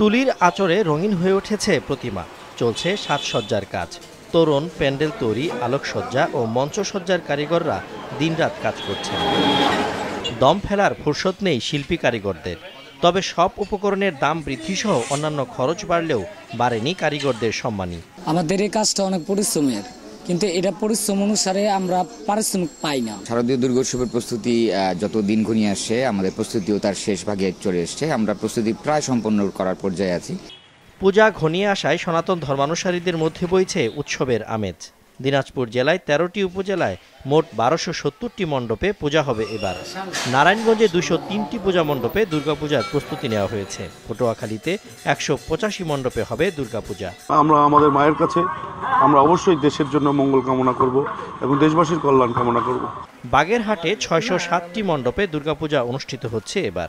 তুলির আচরে রঙিন হয়ে উঠেছে প্রতিমা চলছে সাজসজ্জার কাজ তরুণ প্যান্ডেল তৈরি আলোকসজ্জা ও মঞ্চসজ্জার কারিগররা দিনরাত কাজ করছে দম ফেলার ফুরসত নেই শিল্পী কারিগরদের তবে সব উপকরণের দাম বৃদ্ধিসহ অন্যান্য খরচ বাড়লেও বাড়েনি কারিগরদের সম্মানী আমাদের এই কাজটা অনেক পরিশ্রমের কিন্তু এটা পরিশ্রম অনুসারে আমরা পারিশ্রমিক পাই না শারদীয় দুর্গোৎসবের প্রস্তুতি যত দিন ঘনিয়ে আসে আমাদের প্রস্তুতিও তার শেষ ভাগে চলে এসছে আমরা প্রস্তুতি প্রায় সম্পন্ন করার পর্যায়ে আছি পূজা ঘনিয়ে আসায় সনাতন ধর্মানুসারীদের মধ্যে বইছে উৎসবের আমেজ দিনাজপুর জেলায় তেরোটি উপজেলায় মোট বারোশো সত্তরটি মণ্ডপে পূজা হবে এবার নারায়ণগঞ্জে দুশো তিনটি পূজা মণ্ডপে দুর্গাপূজার প্রস্তুতি নেওয়া হয়েছে পটুয়াখালীতে একশো পঁচাশি মণ্ডপে হবে দুর্গাপূজা আমরা আমাদের মায়ের কাছে আমরা অবশ্যই দেশের জন্য মঙ্গল কামনা করব এবং দেশবাসীর কল্যাণ কামনা করব বাগেরহাটে ছয়শো সাতটি মণ্ডপে দুর্গাপূজা অনুষ্ঠিত হচ্ছে এবার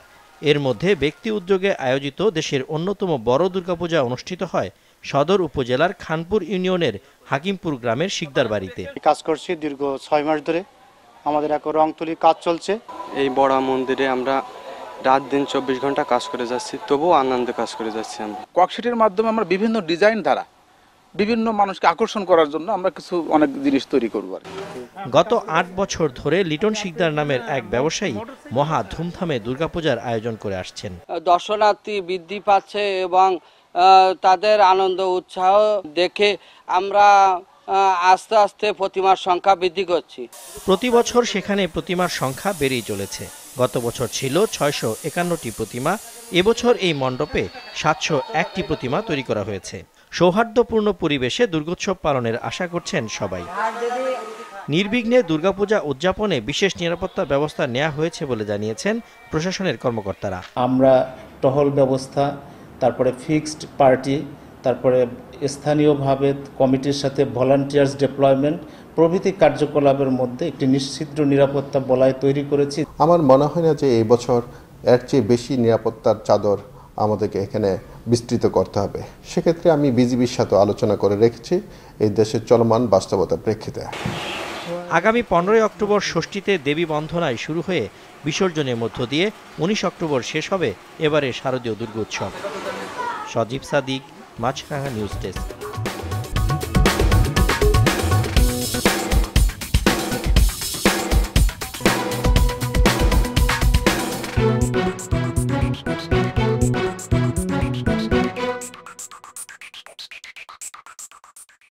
এর মধ্যে ব্যক্তি উদ্যোগে আয়োজিত দেশের অন্যতম বড় দুর্গাপূজা অনুষ্ঠিত হয় সদর উপজেলার খানপুর ইউনিয়নের হাকিমপুর গ্রামের শিকদার বাড়িতে কাজ করছি দীর্ঘ ছয় মাস ধরে আমাদের এখন রং তুলি কাজ চলছে এই বড়া মন্দিরে আমরা রাত দিন চব্বিশ ঘন্টা কাজ করে যাচ্ছি তবুও আনন্দে কাজ করে যাচ্ছি আমরা ককশিটের মাধ্যমে আমরা বিভিন্ন ডিজাইন দ্বারা বিভিন্ন মানুষকে আকর্ষণ করার জন্য আমরা কিছু অনেক জিনিস তৈরি করবো আর গত আট বছর ধরে লিটন শিকদার নামের এক ব্যবসায়ী মহা ধুমধামে দুর্গাপূজার আয়োজন করে আসছেন দর্শনার্থী বৃদ্ধি পাচ্ছে এবং তাদের আনন্দ উৎসাহ দেখে আমরা আস্তে আস্তে প্রতিমার সংখ্যা বৃদ্ধি করছি প্রতি বছর সেখানে প্রতিমার সংখ্যা বেড়েই চলেছে গত বছর ছিল ছয়শো একান্নটি প্রতিমা এবছর এই মণ্ডপে সাতশো একটি প্রতিমা তৈরি করা হয়েছে সৌহার্দ্যপূর্ণ পরিবেশে দুর্গোৎসব পালনের আশা করছেন সবাই নির্বিঘ্নে দুর্গাপূজা উদযাপনে বিশেষ নিরাপত্তা ব্যবস্থা নেওয়া হয়েছে বলে জানিয়েছেন প্রশাসনের কর্মকর্তারা আমরা টহল ব্যবস্থা তারপরে ফিক্সড পার্টি তারপরে স্থানীয়ভাবে কমিটির সাথে ভলান্টিয়ার্স ডেপ্লয়মেন্ট প্রভৃতি কার্যকলাপের মধ্যে একটি নিশ্চিদ্র নিরাপত্তা বলায় তৈরি করেছি আমার মনে হয় না যে এই বছর এর চেয়ে বেশি নিরাপত্তার চাদর আমাদেরকে এখানে বিস্তৃত করতে হবে সেক্ষেত্রে আমি বিজিবির সাথে আলোচনা করে রেখেছি এই দেশের চলমান বাস্তবতার প্রেক্ষিতে আগামী পনেরোই অক্টোবর ষষ্ঠীতে দেবী বন্ধনায় শুরু হয়ে বিসর্জনের মধ্য দিয়ে উনিশ অক্টোবর শেষ হবে এবারে শারদীয় দুর্গোৎসব সজীব সাদিক মাছরাঙা নিউজ ডেস্ক